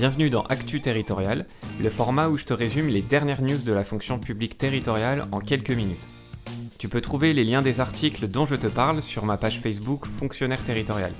Bienvenue dans Actu Territorial, le format où je te résume les dernières news de la fonction publique territoriale en quelques minutes. Tu peux trouver les liens des articles dont je te parle sur ma page Facebook Fonctionnaire Territorial.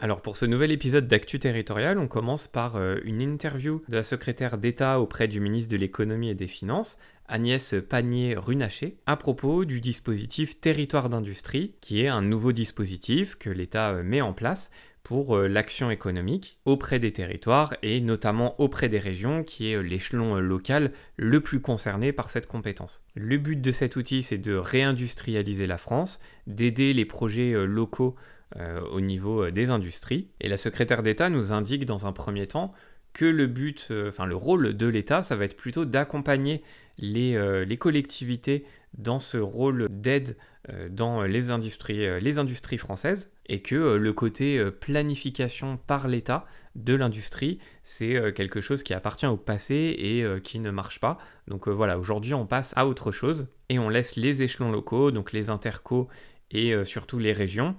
Alors pour ce nouvel épisode d'Actu Territorial, on commence par euh, une interview de la secrétaire d'État auprès du ministre de l'économie et des finances, Agnès panier runacher à propos du dispositif Territoire d'industrie, qui est un nouveau dispositif que l'État euh, met en place pour euh, l'action économique auprès des territoires et notamment auprès des régions, qui est euh, l'échelon euh, local le plus concerné par cette compétence. Le but de cet outil, c'est de réindustrialiser la France, d'aider les projets locaux au niveau des industries. Et la secrétaire d'État nous indique dans un premier temps que le but, enfin le rôle de l'État, ça va être plutôt d'accompagner les, les collectivités dans ce rôle d'aide euh, dans les industries, euh, les industries françaises et que euh, le côté planification par l'État de l'industrie, c'est quelque chose qui appartient au passé et qui ne marche pas. Donc voilà, aujourd'hui on passe à autre chose et on laisse les échelons locaux, donc les interco et surtout les régions,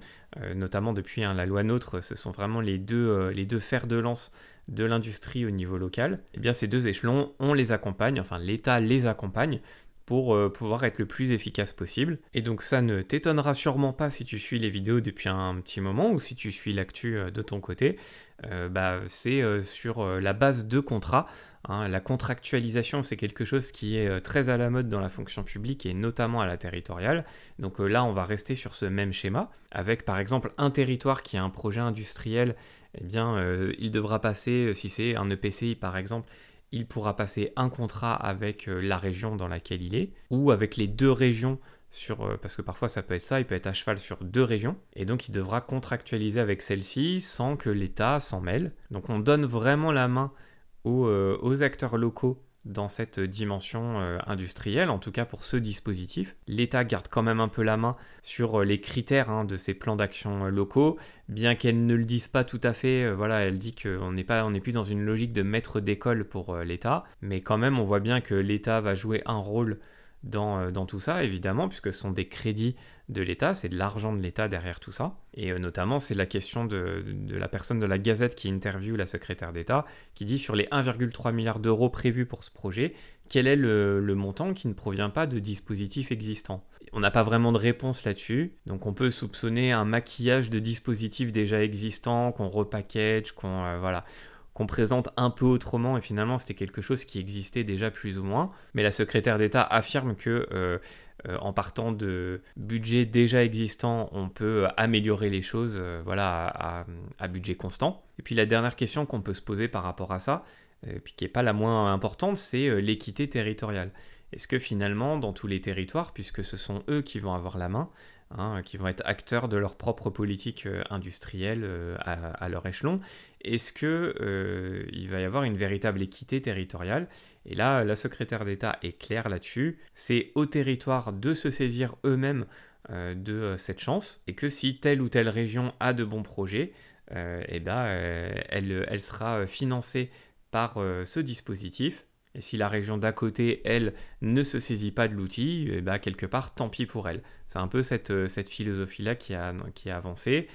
notamment depuis hein, la loi NOTRe, ce sont vraiment les deux, les deux fers de lance de l'industrie au niveau local. Et eh bien ces deux échelons, on les accompagne, enfin l'État les accompagne pour euh, pouvoir être le plus efficace possible. Et donc ça ne t'étonnera sûrement pas si tu suis les vidéos depuis un petit moment ou si tu suis l'actu euh, de ton côté. Euh, bah, c'est sur la base de contrats. Hein. La contractualisation, c'est quelque chose qui est très à la mode dans la fonction publique et notamment à la territoriale. Donc là, on va rester sur ce même schéma, avec par exemple un territoire qui a un projet industriel, eh bien, il devra passer, si c'est un EPCI par exemple, il pourra passer un contrat avec euh, la région dans laquelle il est, ou avec les deux régions sur, euh, parce que parfois ça peut être ça, il peut être à cheval sur deux régions, et donc il devra contractualiser avec celle-ci sans que l'État s'en mêle. Donc on donne vraiment la main aux, euh, aux acteurs locaux dans cette dimension euh, industrielle, en tout cas pour ce dispositif. L'État garde quand même un peu la main sur euh, les critères hein, de ces plans d'action euh, locaux, bien qu'elle ne le dise pas tout à fait, voilà, elle dit qu'on n'est n'est plus dans une logique de maître d'école pour l'État, mais quand même on voit bien que l'État va jouer un rôle euh, dans, tout ça, évidemment, puisque ce sont des crédits de l'État, c'est de l'argent de l'État derrière tout ça. Et euh, notamment, c'est la question de, la personne de la Gazette qui interviewe la secrétaire d'État, qui dit sur les 1,3 milliard d'euros prévus pour ce projet, quel est le, montant qui ne provient pas de dispositifs existants On n'a pas vraiment de réponse là-dessus, donc on peut soupçonner un maquillage de dispositifs déjà existants, qu'on repackage, qu'on... Euh, voilà qu'on présente un peu autrement et finalement c'était quelque chose qui existait déjà plus ou moins. Mais la secrétaire d'État affirme que euh, euh, en partant de budgets déjà existants, on peut euh, améliorer les choses voilà, à, budget constant. Et puis la dernière question qu'on peut se poser par rapport à ça, puis qui n'est pas la moins importante, c'est l'équité territoriale. Est-ce que finalement, dans tous les territoires, puisque ce sont eux qui vont avoir la main, hein, qui vont être acteurs de leur propre politique euh, industrielle euh, à, leur échelon, est-ce que euh, il va y avoir une véritable équité territoriale Et là, la secrétaire d'État est claire là-dessus. C'est aux territoires de se saisir eux-mêmes de cette chance, et que si telle ou telle région a de bons projets, eh ben, elle, sera financée par ce dispositif et si la région d'à côté, elle, ne se saisit pas de l'outil, eh ben, quelque part, tant pis pour elle. C'est un peu cette, euh, cette philosophie-là qui a, qui a avancé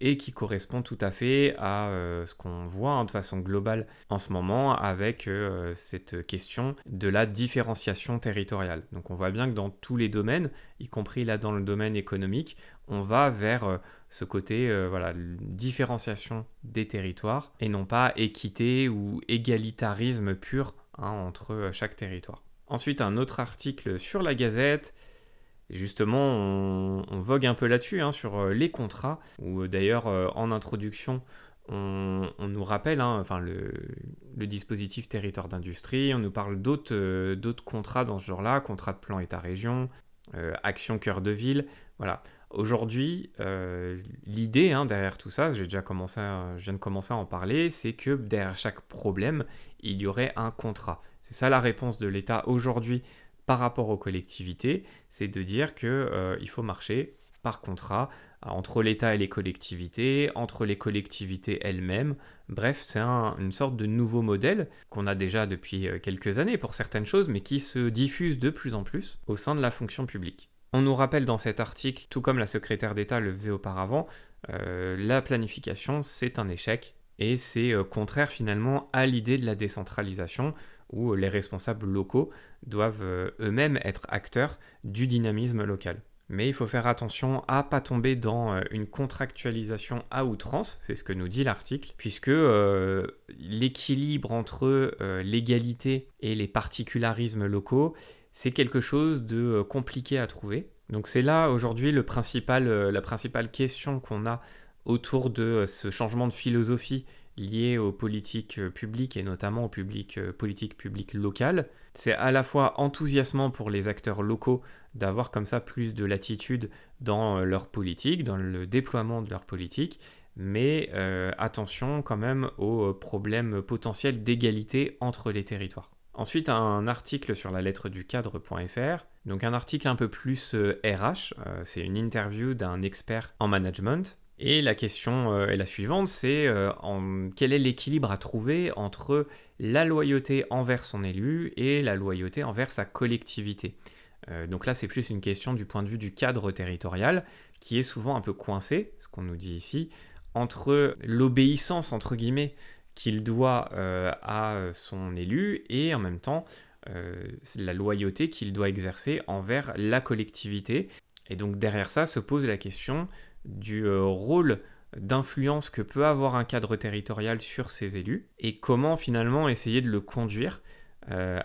et qui correspond tout à fait à euh, ce qu'on voit hein, de façon globale en ce moment avec euh, cette question de la différenciation territoriale. Donc on voit bien que dans tous les domaines, y compris là dans le domaine économique, on va vers ce côté voilà, différenciation des territoires et non pas équité ou égalitarisme pur Hein, entre euh, chaque territoire. Ensuite, un autre article sur la Gazette. justement, on, vogue un peu là-dessus, hein, sur euh, les contrats, où euh, d'ailleurs, en introduction, on, nous rappelle hein, enfin, le, dispositif territoire d'industrie, on nous parle d'autres contrats dans ce genre-là, contrat de plan État-région, action cœur de ville, voilà. Aujourd'hui, euh, l'idée hein, derrière tout ça, j'ai déjà commencé, je viens de commencer à en parler, c'est que derrière chaque problème, il y aurait un contrat. C'est ça la réponse de l'État aujourd'hui par rapport aux collectivités, c'est de dire que euh, il faut marcher par contrat euh, entre l'État et les collectivités, entre les collectivités elles-mêmes. Bref, c'est une sorte de nouveau modèle qu'on a déjà depuis quelques années pour certaines choses, mais qui se diffuse de plus en plus au sein de la fonction publique. On nous rappelle dans cet article, tout comme la secrétaire d'État le faisait auparavant, euh, la planification, c'est un échec, et c'est euh, contraire finalement à l'idée de la décentralisation, où euh, les responsables locaux doivent eux-mêmes être acteurs du dynamisme local. Mais il faut faire attention à pas tomber dans une contractualisation à outrance, c'est ce que nous dit l'article, puisque l'équilibre entre l'égalité et les particularismes locaux c'est quelque chose de euh, compliqué à trouver. Donc c'est là aujourd'hui principal, euh, la principale question qu'on a autour de euh, ce changement de philosophie lié aux politiques publiques et notamment aux politiques publiques locales. C'est à la fois enthousiasmant pour les acteurs locaux d'avoir comme ça plus de latitude dans leur politique, dans le déploiement de leur politique, mais attention quand même aux problèmes potentiels d'égalité entre les territoires. Ensuite, un article sur la lettre du cadre.fr. Donc un article un peu plus RH, euh, euh, c'est une interview d'un expert en management. Et la question euh, est la suivante, c'est quel est l'équilibre à trouver entre la loyauté envers son élu et la loyauté envers sa collectivité donc là, c'est plus une question du point de vue du cadre territorial, qui est souvent un peu coincé, ce qu'on nous dit ici, entre l'obéissance, entre guillemets, qu'il doit euh, à son élu et en même temps euh, la loyauté qu'il doit exercer envers la collectivité. Et donc derrière ça se pose la question du euh, rôle d'influence que peut avoir un cadre territorial sur ses élus et comment finalement essayer de le conduire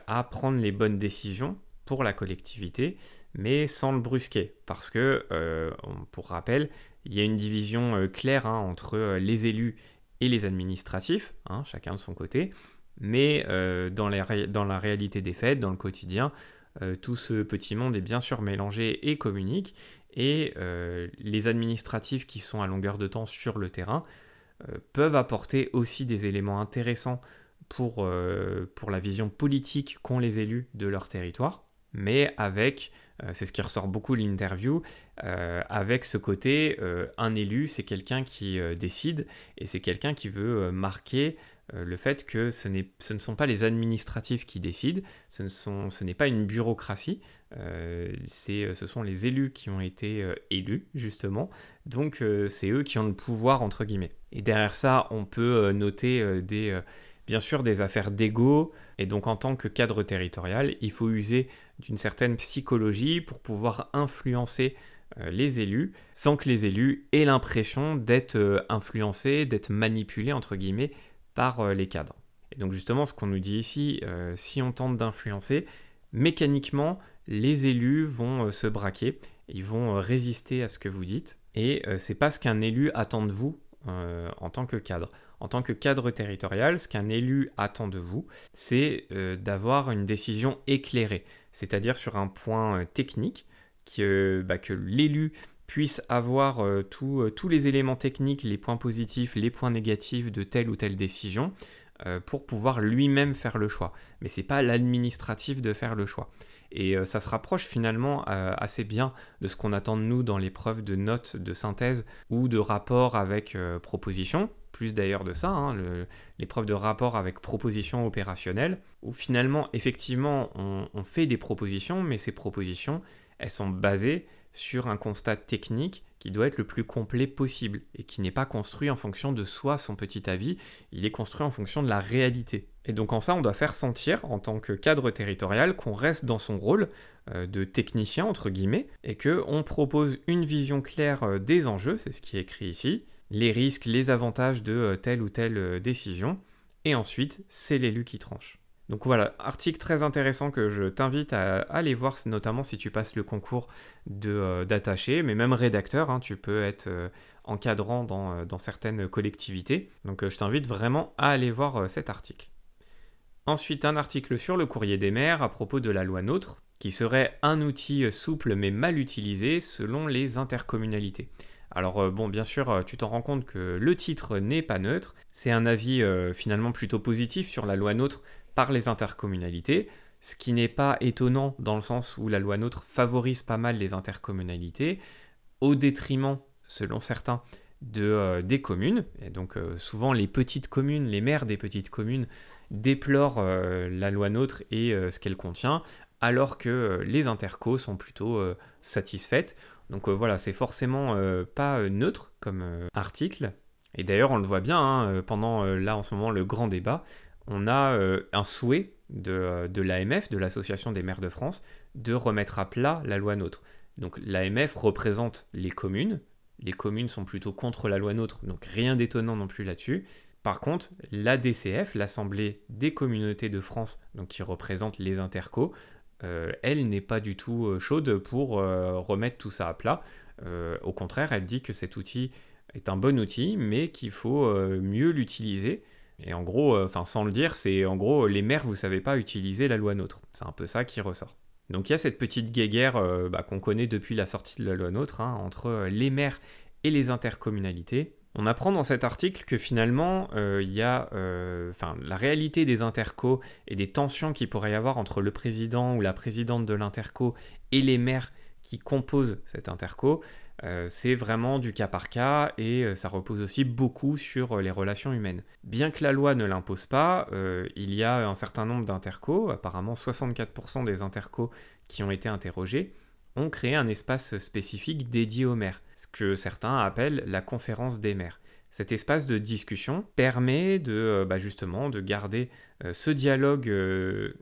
à prendre les bonnes décisions pour la collectivité, mais sans le brusquer. Parce que, pour rappel, il y a une division claire hein, entre les élus les administratifs, hein, chacun de son côté. Mais euh, dans, la réalité des fêtes, dans le quotidien, euh, tout ce petit monde est bien sûr mélangé et communique. Et euh, les administratifs qui sont à longueur de temps sur le terrain peuvent apporter aussi des éléments intéressants pour la vision politique qu'ont les élus de leur territoire, mais avec euh, c'est ce qui ressort beaucoup l'interview, euh, avec ce côté, euh, un élu, c'est quelqu'un qui décide, et c'est quelqu'un qui veut marquer le fait que ce, ce, ne sont pas les administratifs qui décident, ce, ne sont, ce n'est pas une bureaucratie, c'est, ce sont les élus qui ont été élus, justement, donc c'est eux qui ont le pouvoir, entre guillemets. Et derrière ça, on peut noter des bien sûr des affaires d'ego, et donc en tant que cadre territorial, il faut user une certaine psychologie pour pouvoir influencer euh, les élus sans que les élus aient l'impression d'être euh, influencés, d'être manipulés entre guillemets par euh, les cadres. Et donc justement ce qu'on nous dit ici, si on tente d'influencer, mécaniquement les élus vont se braquer, ils vont résister à ce que vous dites et ce c'est pas ce qu'un élu attend de vous en tant que cadre. En tant que cadre territorial, ce qu'un élu attend de vous, c'est d'avoir une décision éclairée, c'est-à-dire sur un point euh, technique, euh, bah, que, l'élu puisse avoir euh, tous les éléments techniques, les points positifs, les points négatifs de telle ou telle décision pour pouvoir lui-même faire le choix. Mais ce n'est pas l'administratif de faire le choix. Et ça se rapproche finalement assez bien de ce qu'on attend de nous dans l'épreuve de notes de synthèse ou de rapport avec proposition, plus d'ailleurs de ça, hein, l'épreuve de rapport avec proposition opérationnelle, où finalement, effectivement, on, fait des propositions, mais ces propositions, elles sont basées sur un constat technique qui doit être le plus complet possible et qui n'est pas construit en fonction de soi, son petit avis, il est construit en fonction de la réalité. Et donc en ça, on doit faire sentir en tant que cadre territorial qu'on reste dans son rôle euh, de technicien entre guillemets et qu'on propose une vision claire euh, des enjeux, c'est ce qui est écrit ici, les risques, les avantages de euh, telle ou telle euh, décision. Et ensuite, c'est l'élu qui tranche. Donc voilà, article très intéressant que je t'invite à aller voir, notamment si tu passes le concours euh, d'attaché, mais même rédacteur, hein, tu peux être encadrant dans, certaines collectivités. Donc je t'invite vraiment à aller voir cet article. Ensuite, un article sur le courrier des maires à propos de la loi NOTRe, qui serait un outil souple mais mal utilisé selon les intercommunalités. Alors euh, bon, bien sûr, euh, tu t'en rends compte que le titre n'est pas neutre. C'est un avis euh, finalement plutôt positif sur la loi NOTRe par les intercommunalités, ce qui n'est pas étonnant dans le sens où la loi NOTRe favorise pas mal les intercommunalités, au détriment, selon certains, des communes. Et donc souvent les petites communes, les maires des petites communes déplorent la loi NOTRe et ce qu'elle contient, alors que euh, les intercos sont plutôt euh, satisfaites. Donc euh, voilà, c'est forcément pas neutre comme article. Et d'ailleurs, on le voit bien, hein, pendant là en ce moment le grand débat, on a un souhait de, l'AMF, de l'Association des maires de France, de remettre à plat la loi NOTRe. Donc l'AMF représente les communes, les communes sont plutôt contre la loi NOTRe, donc rien d'étonnant non plus là-dessus. Par contre, l'ADCF, l'Assemblée des communautés de France, donc qui représente les intercos, euh, elle n'est pas du tout euh, chaude pour euh, remettre tout ça à plat. au contraire, elle dit que cet outil est un bon outil, mais qu'il faut mieux l'utiliser. Et en gros, enfin sans le dire, c'est en gros les maires, vous savez pas utiliser la loi NOTRe. C'est un peu ça qui ressort. Donc il y a cette petite guéguerre bah, qu'on connaît depuis la sortie de la loi NOTRe hein, entre les maires et les intercommunalités. On apprend dans cet article que finalement, euh, il y a, euh, la réalité des intercos et des tensions qu'il pourrait y avoir entre le président ou la présidente de l'interco et les maires qui composent cet interco, euh, c'est vraiment du cas par cas et ça repose aussi beaucoup sur les relations humaines. Bien que la loi ne l'impose pas, il y a un certain nombre d'intercos, apparemment 64% des intercos qui ont été interrogés, ont créé un espace spécifique dédié aux maires, ce que certains appellent la conférence des maires. Cet espace de discussion permet de euh, bah, justement de garder euh, ce dialogue euh,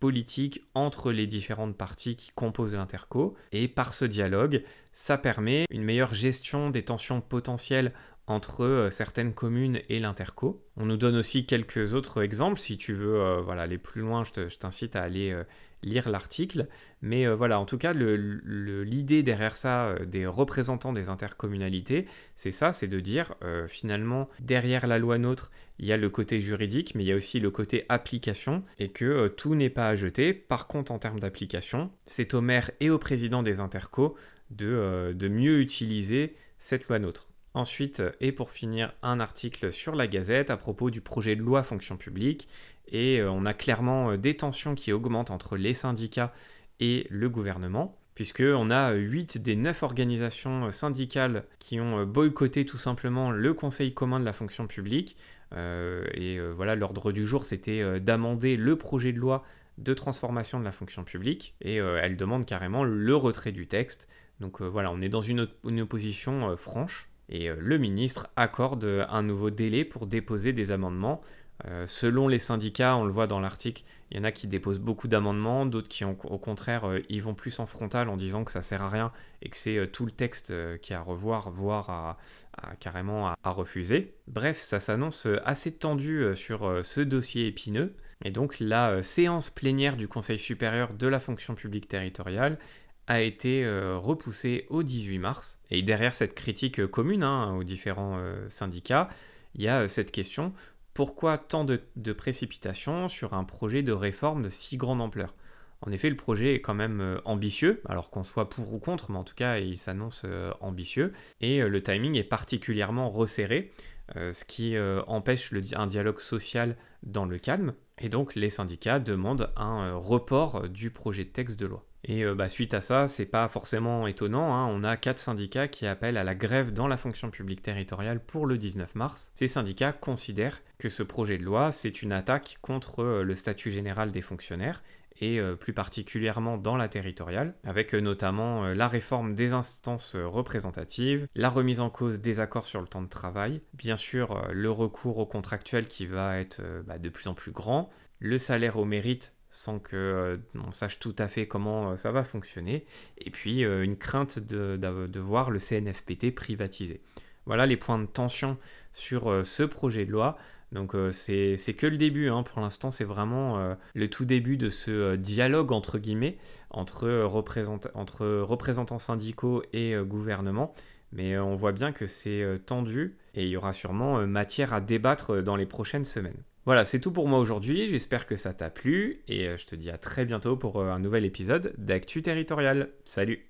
politique entre les différentes parties qui composent l'interco et par ce dialogue, ça permet une meilleure gestion des tensions potentielles entre certaines communes et l'interco. On nous donne aussi quelques autres exemples si tu veux voilà, aller plus loin, je t'incite à aller lire l'article. Mais euh, voilà, en tout cas, l'idée derrière ça euh, des représentants des intercommunalités, c'est ça, c'est de dire euh, finalement, derrière la loi NOTRe, il y a le côté juridique, mais il y a aussi le côté application, et que tout n'est pas à jeter. Par contre, en termes d'application, c'est au maire et au président des interco de, de mieux utiliser cette loi NOTRe. Ensuite, et pour finir, un article sur la Gazette à propos du projet de loi fonction publique et euh, on a clairement euh, des tensions qui augmentent entre les syndicats et le gouvernement, puisqu'on a 8 euh, des 9 organisations syndicales qui ont boycotté tout simplement le Conseil commun de la fonction publique. et voilà, l'ordre du jour, c'était d'amender le projet de loi de transformation de la fonction publique, et elle demande carrément le retrait du texte. Donc voilà, on est dans une opposition franche, et le ministre accorde un nouveau délai pour déposer des amendements euh, selon les syndicats, on le voit dans l'article, il y en a qui déposent beaucoup d'amendements, d'autres qui, au contraire, y euh, ils vont plus en frontal en disant que ça sert à rien et que c'est euh, tout le texte qui est à revoir, voire à, carrément à, refuser. Bref, ça s'annonce assez tendu sur ce dossier épineux. Et donc la séance plénière du Conseil supérieur de la fonction publique territoriale a été repoussée au 18 mars. Et derrière cette critique commune hein, aux différents syndicats, il y a cette question pourquoi tant de, précipitations sur un projet de réforme de si grande ampleur En effet, le projet est quand même euh, ambitieux, alors qu'on soit pour ou contre, mais en tout cas, il s'annonce euh, ambitieux, et euh, le timing est particulièrement resserré, ce qui empêche un dialogue social dans le calme, et donc les syndicats demandent un report du projet de texte de loi. Et euh, bah, suite à ça, c'est pas forcément étonnant, hein, on a quatre syndicats qui appellent à la grève dans la fonction publique territoriale pour le 19 mars. Ces syndicats considèrent que ce projet de loi, c'est une attaque contre euh, le statut général des fonctionnaires et euh, plus particulièrement dans la territoriale, avec notamment la réforme des instances représentatives, la remise en cause des accords sur le temps de travail, bien sûr le recours au contractuel qui va être bah, de plus en plus grand, le salaire au mérite sans que l'on euh, sache tout à fait comment euh, ça va fonctionner, et puis euh, une crainte de, voir le CNFPT privatisé. Voilà les points de tension sur ce projet de loi. Donc c'est que le début, hein. pour l'instant c'est vraiment le tout début de ce dialogue entre guillemets entre, entre représentants syndicaux et gouvernement, mais on voit bien que c'est tendu et il y aura sûrement matière à débattre dans les prochaines semaines. Voilà, c'est tout pour moi aujourd'hui. J'espère que ça t'a plu et euh, je te dis à très bientôt pour euh, un nouvel épisode d'Actu Territorial. Salut